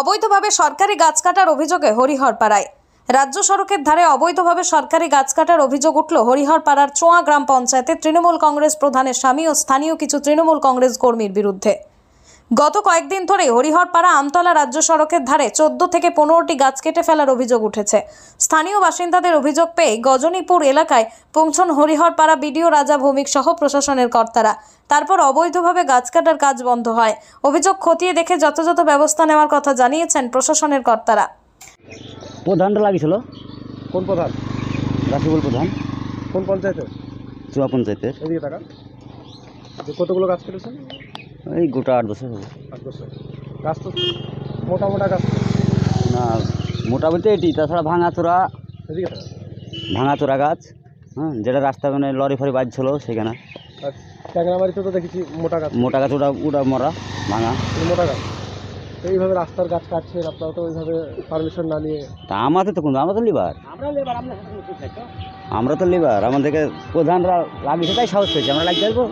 অবৈধভাবে সরকারি গাছ কাটার অভিযোগে হরিহরপাড়ায় রাজ্য সড়কের ধারে অবৈধভাবে সরকারি গাছ কাটার অভিযোগ উঠল হরিহরপাড়ার চোঁয়া গ্রাম পঞ্চায়েতে তৃণমূল কংগ্রেস প্রধানের স্বামী ও স্থানীয় কিছু তৃণমূল কংগ্রেস কর্মীর বিরুদ্ধে গত কয়েকদিন ধরে হরিহরপাড়া আমতলা রাজ্য সড়কের ধারে চোদ্দ থেকে পনেরোটি গাছ কেটে ফেলার অভিযোগ উঠেছে স্থানীয় বাসিন্দাদের অভিযোগ পেয়ে গজনীপুর এলাকায় পৌঁছন হরিহরপাড়া বিডিও রাজা ভৌমিক সহ প্রশাসনের কর্তারা তারপর অবৈধভাবে গাছ কাটার কাজ বন্ধ হয় অভিযোগ খতিয়ে দেখে যথাযথ ব্যবস্থা নেওয়ার কথা জানিয়েছেন প্রশাসনের কর্তারা প্রধানটা লাগিয়েছিল কোন প্রধান রাশিবুল প্রধান কোন পঞ্চায়েতের চুয়া পঞ্চায়েতের কতগুলো গাছ কেটেছেন এই গোটা আট বছর হবে আট গাছ তো মোটা মোটা গাছ না মোটামুটি এটি তাছাড়া ভাঙা চোরা গাছ হ্যাঁ যেটা রাস্তা মানে লরি ফরি বাজছিল সেখানে বাড়িতে তো দেখেছি মোটা গাছ মোটা গাছ ওটা ওটা মরা ভাঙা মোটা গাছ এইভাবে রাস্তার গাছ কাটছেন আপনারা তো ওইভাবে পারমিশন না নিয়ে তা আমাদের তো কোন আমরা তো লিবার আমরা তো লিবার আমাদেরকে প্রধানরা লাগিয়েছে তাই সাহস পেয়েছে আমরা লাগিয়ে যাবো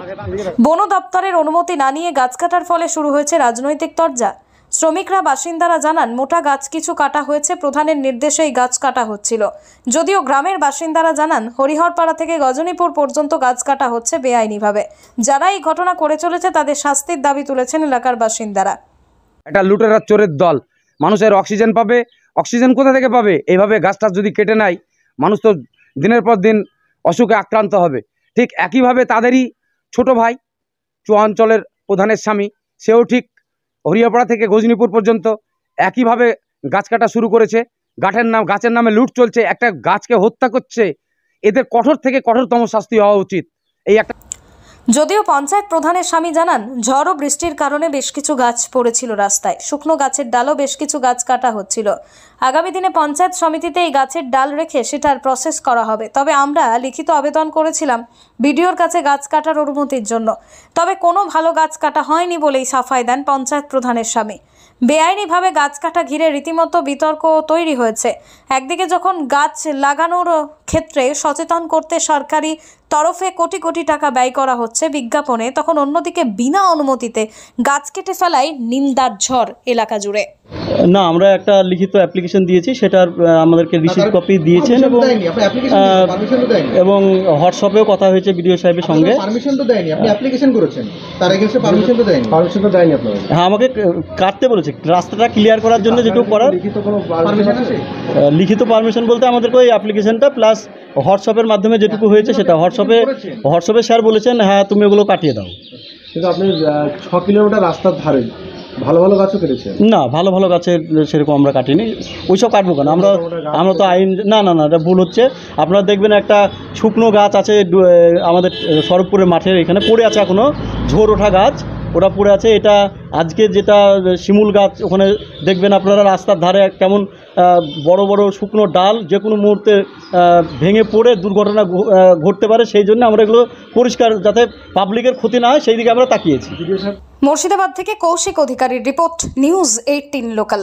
বন দপ্তরের অনুমতি না নিয়ে গাছ কাটার ফলে শুরু হয়েছে রাজনৈতিক তরজা শ্রমিকরা বাসিন্দারা জানান মোটা গাছ কিছু কাটা হয়েছে প্রধানের নির্দেশে এই গাছ কাটা হচ্ছিল যদিও গ্রামের বাসিন্দারা জানান হরিহরপাড়া থেকে গজনীপুর পর্যন্ত গাছ কাটা হচ্ছে বেআইনিভাবে যারা এই ঘটনা করে চলেছে তাদের শাস্তির দাবি তুলেছেন এলাকার বাসিন্দারা একটা লুটেরা চোরের দল মানুষের অক্সিজেন পাবে অক্সিজেন কোথা থেকে পাবে এইভাবে গাছটা যদি কেটে নেয় মানুষ তো দিনের পর দিন অসুখে আক্রান্ত হবে ঠিক একইভাবে তাদেরই ছোট ভাই চুয়াঞ্চলের প্রধানের স্বামী সেও ঠিক হরিয়াপাড়া থেকে গজনীপুর পর্যন্ত একইভাবে গাছ কাটা শুরু করেছে গাঠের নাম গাছের নামে লুট চলছে একটা গাছকে হত্যা করছে এদের কঠোর থেকে কঠোরতম শাস্তি হওয়া উচিত এই একটা যদিও পঞ্চায়েত প্রধানের স্বামী জানান ঝড় ও বৃষ্টির কারণে বেশ কিছু গাছ পড়েছিল রাস্তায় শুকনো গাছের ডালও বেশ কিছু গাছ কাটা হচ্ছিল আগামী দিনে পঞ্চায়েত সমিতিতে এই গাছের ডাল রেখে সেটার প্রসেস করা হবে তবে আমরা লিখিত আবেদন করেছিলাম বিডিওর কাছে গাছ কাটার অনুমতির জন্য তবে কোনো ভালো গাছ কাটা হয়নি বলেই সাফাই দেন পঞ্চায়েত প্রধানের স্বামী বেআইনিভাবে গাছ কাটা ঘিরে রীতিমতো বিতর্ক তৈরি হয়েছে একদিকে যখন গাছ লাগানোর ক্ষেত্রে সচেতন করতে সরকারি তরফে কোটি কোটি টাকা ব্যয় করা হচ্ছে বিজ্ঞাপনে তখন অন্যদিকে বিনা অনুমতিতে গাছ কেটে ফেলায় নিন্দার ঝড় এলাকা জুড়ে না আমরা একটা লিখিত অ্যাপ্লিকেশন দিয়েছি সেটার আমাদেরকে রিসিভ কপি দিয়েছেন এবং এবং হোয়াটসঅ্যাপেও কথা হয়েছে বিডিও সাহেবের সঙ্গে পারমিশন তো দেয়নি আপনি অ্যাপ্লিকেশন করেছেন তার পারমিশন তো দেয়নি পারমিশন তো দেয়নি হ্যাঁ আমাকে কাটতে বলেছে রাস্তাটা ক্লিয়ার করার জন্য যেটুকু করার লিখিত কোনো পারমিশন আছে লিখিত পারমিশন বলতে আমাদেরকে ওই অ্যাপ্লিকেশনটা প্লাস হোয়াটসঅ্যাপের মাধ্যমে যেটুকু হ্যাঁ, হয়েছে সেটা হোয়াটসঅ্যাপ হোয়াটসঅ্যাপে হোয়াটসঅ্যাপে স্যার বলেছেন হ্যাঁ তুমি ওগুলো কাটিয়ে দাও কিন্তু আপনি ছ কিলোমিটার রাস্তার ধারে ভালো ভালো গাছও কেটেছে না ভালো ভালো গাছের সেরকম আমরা কাটিনি ওইসব কাটবো কেন আমরা আমরা তো আইন না না না এটা ভুল হচ্ছে আপনারা দেখবেন একটা শুকনো গাছ আছে আমাদের সরবপুরের মাঠের এখানে পড়ে আছে এখনও ঝোর ওঠা গাছ ওরা পড়ে আছে এটা আজকে যেটা শিমুল গাছ ওখানে দেখবেন আপনারা রাস্তার ধারে কেমন বড় বড় শুকনো ডাল যে কোনো মুহূর্তে ভেঙে পড়ে দুর্ঘটনা ঘটতে পারে সেই জন্য আমরা এগুলো পরিষ্কার যাতে পাবলিকের ক্ষতি না হয় সেই দিকে আমরা তাকিয়েছি মুর্শিদাবাদ থেকে কৌশিক অধিকারীর রিপোর্ট নিউজ এইটিন লোকাল